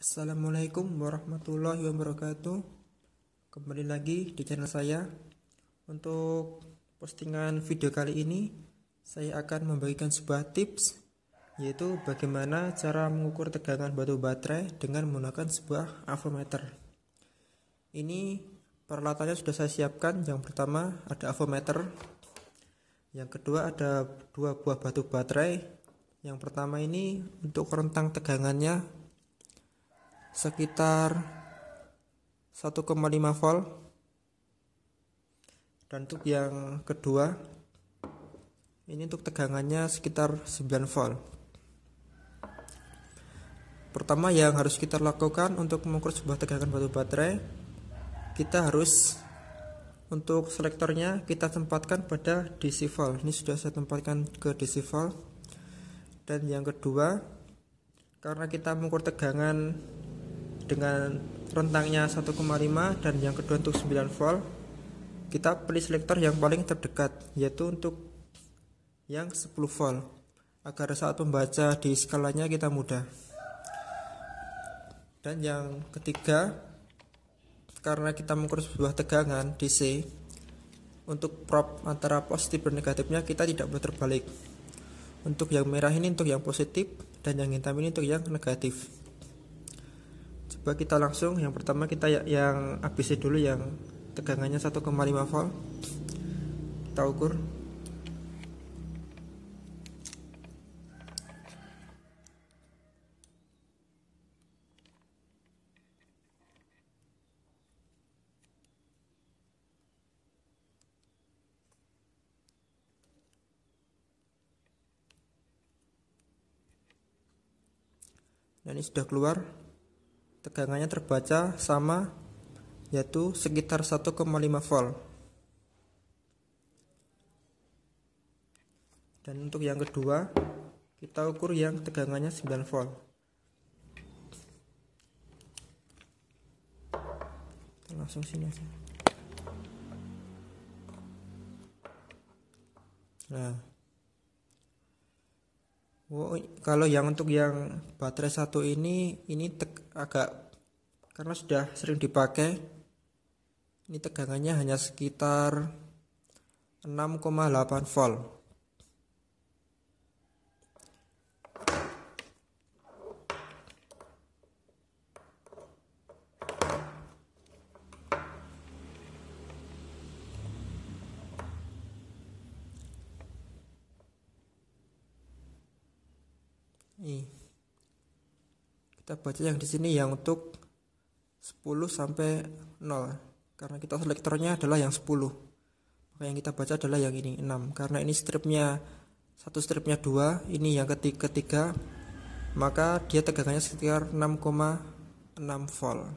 Assalamualaikum warahmatullahi wabarakatuh Kembali lagi di channel saya Untuk postingan video kali ini Saya akan membagikan sebuah tips Yaitu bagaimana cara mengukur tegangan batu baterai Dengan menggunakan sebuah avometer Ini peralatannya sudah saya siapkan Yang pertama ada avometer Yang kedua ada dua buah batu baterai Yang pertama ini untuk rentang tegangannya sekitar 1,5 volt dan untuk yang kedua ini untuk tegangannya sekitar 9 volt pertama yang harus kita lakukan untuk mengukur sebuah tegangan batu baterai kita harus untuk selektornya kita tempatkan pada DC volt ini sudah saya tempatkan ke DC volt dan yang kedua karena kita mengukur tegangan dengan rentangnya 1,5 dan yang kedua untuk 9 volt kita pilih selektor yang paling terdekat yaitu untuk yang 10 volt agar saat membaca di skalanya kita mudah dan yang ketiga karena kita mengukur sebuah tegangan DC untuk prop antara positif dan negatifnya kita tidak boleh terbalik untuk yang merah ini untuk yang positif dan yang hitam ini untuk yang negatif coba kita langsung yang pertama kita ya, yang ABC dulu yang tegangannya 1,5 volt kita ukur dan nah, ini sudah keluar tegangannya terbaca sama yaitu sekitar 1,5 volt. Dan untuk yang kedua, kita ukur yang tegangannya 9 volt. Kita langsung sini aja. Nah, Oh, kalau yang untuk yang baterai satu ini ini tek, agak karena sudah sering dipakai. Ini tegangannya hanya sekitar 6,8 volt. Nih. Kita baca yang di sini yang untuk 10 sampai 0 karena kita selektornya adalah yang 10. Maka yang kita baca adalah yang ini 6 karena ini stripnya satu stripnya 2, ini yang ketiga, ketiga maka dia tegangannya sekitar 6,6 volt.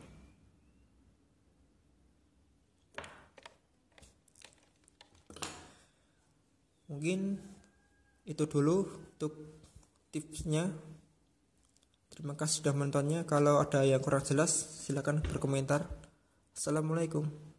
Mungkin itu dulu untuk tipsnya. Terima kasih sudah menontonnya. Kalau ada yang kurang jelas, silakan berkomentar. Assalamualaikum.